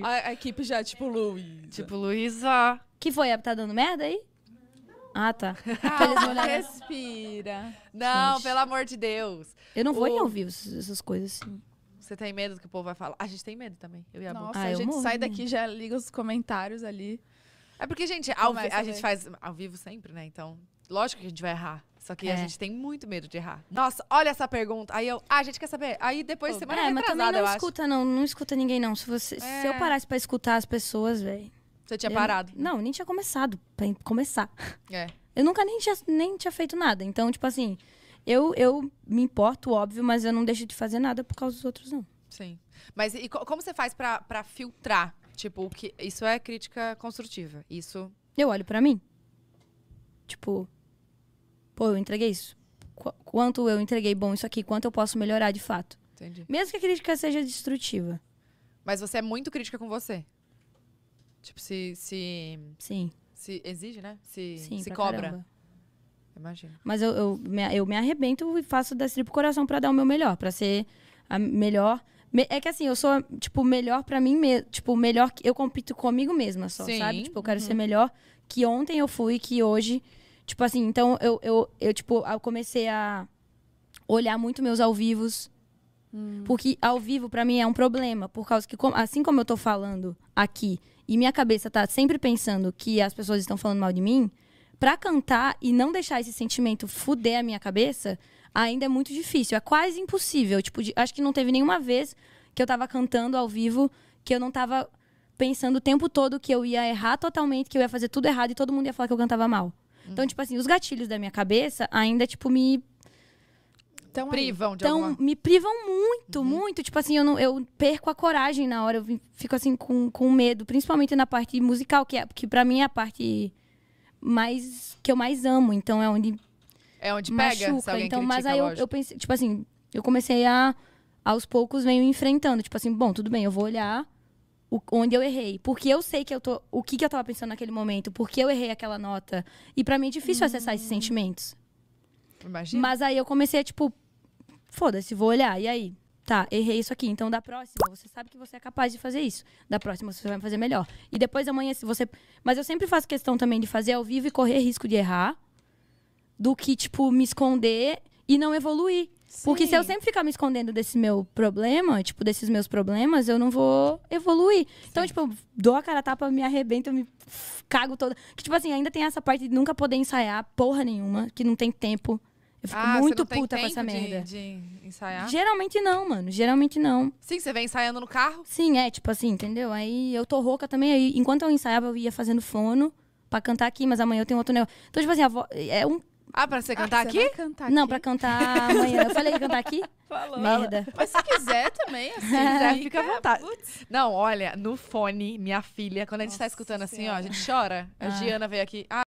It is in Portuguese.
A, a equipe já é tipo Luísa. Tipo Luísa. Que foi? tá dando merda aí? Ah, tá. respira. Não, Gente. pelo amor de Deus. Eu não vou o... ouvir essas coisas assim. Você tem medo do que o povo vai falar? A gente tem medo também. Eu e a Nossa, ah, a gente morro. sai daqui já liga os comentários ali. É porque, gente, ao, a, a gente faz ao vivo sempre, né? Então Lógico que a gente vai errar. Só que é. a gente tem muito medo de errar. Nossa, olha essa pergunta. Aí eu, ah, a gente quer saber. Aí depois, você vai é, retrasada, mas também não escuta, não. Não escuta ninguém, não. Se, você, é. se eu é. parasse pra escutar as pessoas, velho... Você tinha eu, parado? Não, nem tinha começado. Pra começar. É. Eu nunca nem tinha, nem tinha feito nada. Então, tipo assim, eu, eu me importo, óbvio, mas eu não deixo de fazer nada por causa dos outros, não. Sim. Mas e como você faz pra, pra filtrar? Tipo, que isso é crítica construtiva. Isso... Eu olho para mim. Tipo, pô, eu entreguei isso. Qu quanto eu entreguei bom isso aqui, quanto eu posso melhorar de fato. Entendi. Mesmo que a crítica seja destrutiva. Mas você é muito crítica com você. Tipo, se. se Sim. Se exige, né? Se, Sim, se cobra. Imagina. Mas eu, eu, me, eu me arrebento e faço da pro coração para dar o meu melhor, para ser a melhor. é que assim, eu sou, tipo, melhor para mim mesmo. Tipo, melhor. que Eu compito comigo mesma só, Sim. sabe? Tipo, eu quero uhum. ser melhor que ontem eu fui, que hoje Tipo assim, então eu, eu, eu tipo, eu comecei a olhar muito meus ao vivos. Hum. Porque ao vivo, para mim, é um problema. Por causa que, assim como eu tô falando aqui, e minha cabeça tá sempre pensando que as pessoas estão falando mal de mim, para cantar e não deixar esse sentimento fuder a minha cabeça, ainda é muito difícil. É quase impossível. Tipo, de, acho que não teve nenhuma vez que eu tava cantando ao vivo que eu não tava pensando o tempo todo que eu ia errar totalmente, que eu ia fazer tudo errado e todo mundo ia falar que eu cantava mal. Então, tipo assim, os gatilhos da minha cabeça ainda, tipo, me privam de então, alguma... me privam muito, uhum. muito. Tipo assim, eu, não, eu perco a coragem na hora. Eu fico assim com, com medo, principalmente na parte musical, que, é, que pra mim é a parte mais que eu mais amo. Então é onde. É onde machuca. pega. então, mas aí eu, eu, pensei, tipo assim, eu comecei a. Aos poucos venho enfrentando. Tipo assim, bom, tudo bem, eu vou olhar o, onde eu errei. Porque eu sei que eu tô, o que, que eu estava pensando naquele momento, porque eu errei aquela nota. E para mim é difícil hum. acessar esses hum. sentimentos. Imagina. Mas aí eu comecei a, tipo, foda-se, vou olhar. E aí? Tá, errei isso aqui. Então, da próxima, você sabe que você é capaz de fazer isso. Da próxima, você vai fazer melhor. E depois amanhã, se você. Mas eu sempre faço questão também de fazer ao vivo e correr risco de errar. Do que, tipo, me esconder e não evoluir. Porque se eu sempre ficar me escondendo desse meu problema, tipo, desses meus problemas, eu não vou evoluir. Então, Sim. Então, tipo, eu dou a cara a tapa, me arrebento, eu me cago toda. Que, tipo assim, ainda tem essa parte de nunca poder ensaiar porra nenhuma, que não tem tempo. Eu fico ah, muito puta com essa merda. De, de ensaiar? Geralmente não, mano. Geralmente não. Sim, você vem ensaiando no carro? Sim, é, tipo assim, entendeu? Aí eu tô rouca também. Aí, enquanto eu ensaiava, eu ia fazendo fono pra cantar aqui, mas amanhã eu tenho outro negócio. Então, tipo assim, vo... é um ah, pra você ah, cantar ah, aqui? Você cantar não, aqui? pra cantar amanhã. Eu falei que cantar aqui? Falou. Merda. Mas se quiser também, assim, é, fica à vontade. Putz. Não, olha, no fone, minha filha, quando a gente tá Nossa tá escutando senhora. assim, ó, a gente chora. Ah. A Giana veio aqui. Ah,